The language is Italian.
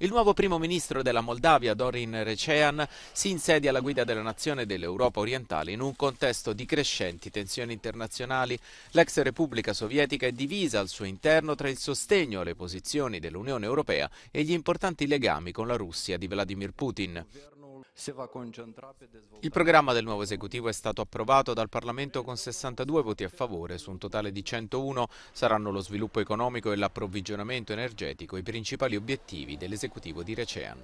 Il nuovo primo ministro della Moldavia, Dorin Recean, si insedia alla guida della nazione dell'Europa orientale in un contesto di crescenti tensioni internazionali. L'ex Repubblica Sovietica è divisa al suo interno tra il sostegno alle posizioni dell'Unione Europea e gli importanti legami con la Russia di Vladimir Putin. Il programma del nuovo esecutivo è stato approvato dal Parlamento con 62 voti a favore, su un totale di 101 saranno lo sviluppo economico e l'approvvigionamento energetico i principali obiettivi dell'esecutivo di Recean.